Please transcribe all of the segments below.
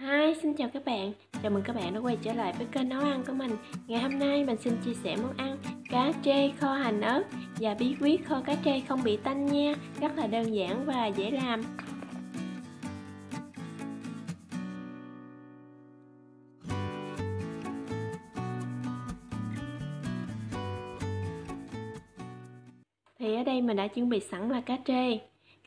Hi, xin chào các bạn Chào mừng các bạn đã quay trở lại với kênh nấu ăn của mình Ngày hôm nay mình xin chia sẻ món ăn cá trê kho hành ớt Và bí quyết kho cá trê không bị tanh nha Rất là đơn giản và dễ làm Thì ở đây mình đã chuẩn bị sẵn là cá trê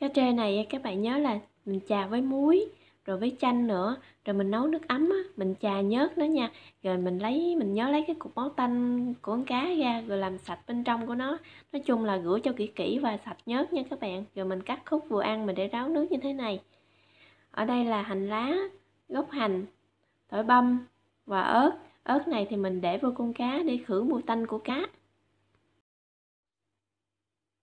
Cá trê này các bạn nhớ là mình chà với muối rồi với chanh nữa rồi mình nấu nước ấm á mình chà nhớt nó nha rồi mình lấy mình nhớ lấy cái cục máu tanh của con cá ra rồi làm sạch bên trong của nó nói chung là rửa cho kỹ kỹ và sạch nhớt nha các bạn rồi mình cắt khúc vừa ăn mình để ráo nước như thế này ở đây là hành lá gốc hành tỏi băm và ớt ớt này thì mình để vô con cá để khử mùi tanh của cá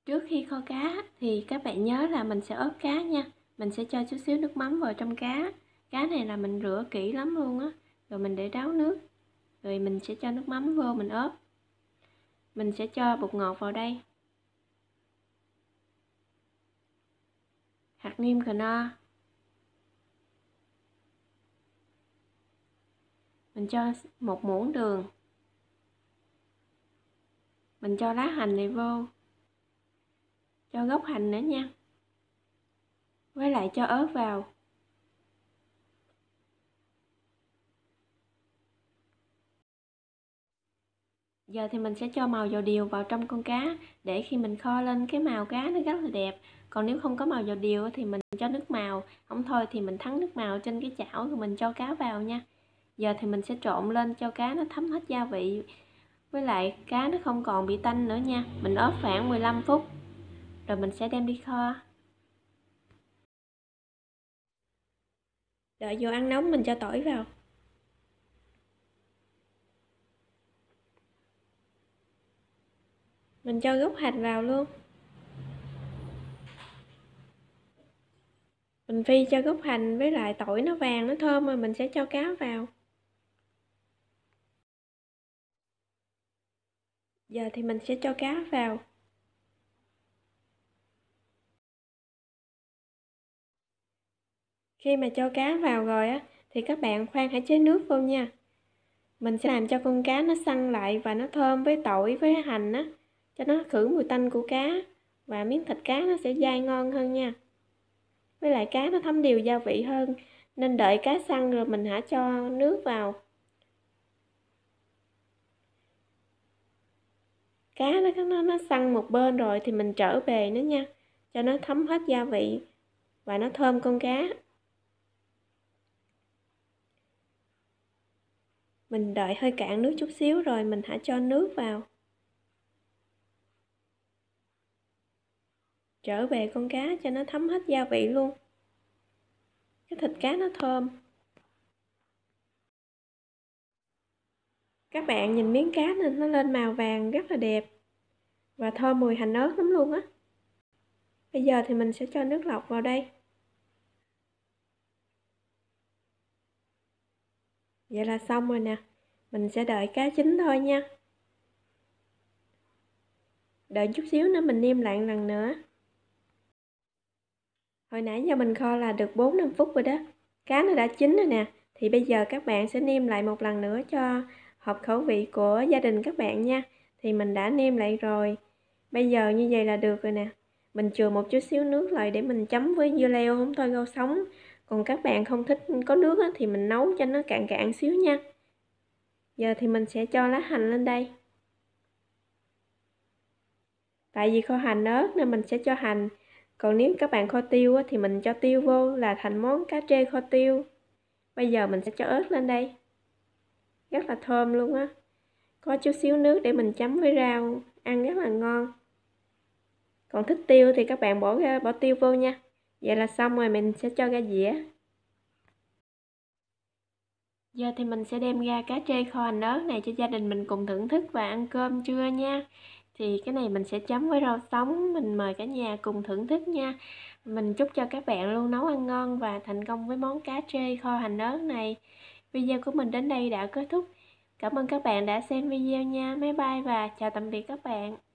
trước khi kho cá thì các bạn nhớ là mình sẽ ớt cá nha mình sẽ cho chút xíu nước mắm vào trong cá cá này là mình rửa kỹ lắm luôn á rồi mình để ráo nước rồi mình sẽ cho nước mắm vô mình ốp mình sẽ cho bột ngọt vào đây hạt niêm cờ no mình cho một muỗng đường mình cho lá hành này vô cho gốc hành nữa nha với lại cho ớt vào. Giờ thì mình sẽ cho màu dầu điều vào trong con cá để khi mình kho lên cái màu cá nó rất là đẹp. Còn nếu không có màu dầu điều thì mình cho nước màu, không thôi thì mình thắng nước màu trên cái chảo rồi mình cho cá vào nha. Giờ thì mình sẽ trộn lên cho cá nó thấm hết gia vị. Với lại cá nó không còn bị tanh nữa nha. Mình ốp khoảng 15 phút rồi mình sẽ đem đi kho. đợi vô ăn nóng mình cho tỏi vào mình cho gốc hành vào luôn mình phi cho gốc hành với lại tỏi nó vàng nó thơm rồi mình sẽ cho cá vào giờ thì mình sẽ cho cá vào Khi mà cho cá vào rồi á, thì các bạn khoan hãy chế nước vô nha. Mình sẽ làm cho con cá nó săn lại và nó thơm với tỏi với hành á, cho nó khử mùi tanh của cá và miếng thịt cá nó sẽ dai ngon hơn nha. Với lại cá nó thấm đều gia vị hơn nên đợi cá săn rồi mình hả cho nước vào. Cá nó nó nó săn một bên rồi thì mình trở về nữa nha, cho nó thấm hết gia vị và nó thơm con cá. mình đợi hơi cạn nước chút xíu rồi mình hãy cho nước vào trở về con cá cho nó thấm hết gia vị luôn cái thịt cá nó thơm các bạn nhìn miếng cá nên nó lên màu vàng rất là đẹp và thơm mùi hành ớt lắm luôn á bây giờ thì mình sẽ cho nước lọc vào đây vậy là xong rồi nè mình sẽ đợi cá chín thôi nha đợi chút xíu nữa mình niêm lạng lần nữa hồi nãy giờ mình kho là được 4 5 phút rồi đó cá nó đã chín rồi nè thì bây giờ các bạn sẽ nêm lại một lần nữa cho hợp khẩu vị của gia đình các bạn nha thì mình đã nêm lại rồi bây giờ như vậy là được rồi nè mình chừa một chút xíu nước lại để mình chấm với dưa leo không thôi rau sống còn các bạn không thích có nước thì mình nấu cho nó cạn cạn xíu nha giờ thì mình sẽ cho lá hành lên đây tại vì kho hành ớt nên mình sẽ cho hành còn nếu các bạn kho tiêu thì mình cho tiêu vô là thành món cá trê kho tiêu bây giờ mình sẽ cho ớt lên đây rất là thơm luôn á có chút xíu nước để mình chấm với rau ăn rất là ngon còn thích tiêu thì các bạn bỏ bỏ tiêu vô nha Vậy là xong rồi mình sẽ cho ra dĩa Giờ thì mình sẽ đem ra cá trê kho hành ớt này cho gia đình mình cùng thưởng thức và ăn cơm trưa nha Thì cái này mình sẽ chấm với rau sống, mình mời cả nhà cùng thưởng thức nha Mình chúc cho các bạn luôn nấu ăn ngon và thành công với món cá trê kho hành ớt này Video của mình đến đây đã kết thúc Cảm ơn các bạn đã xem video nha. máy bay và chào tạm biệt các bạn.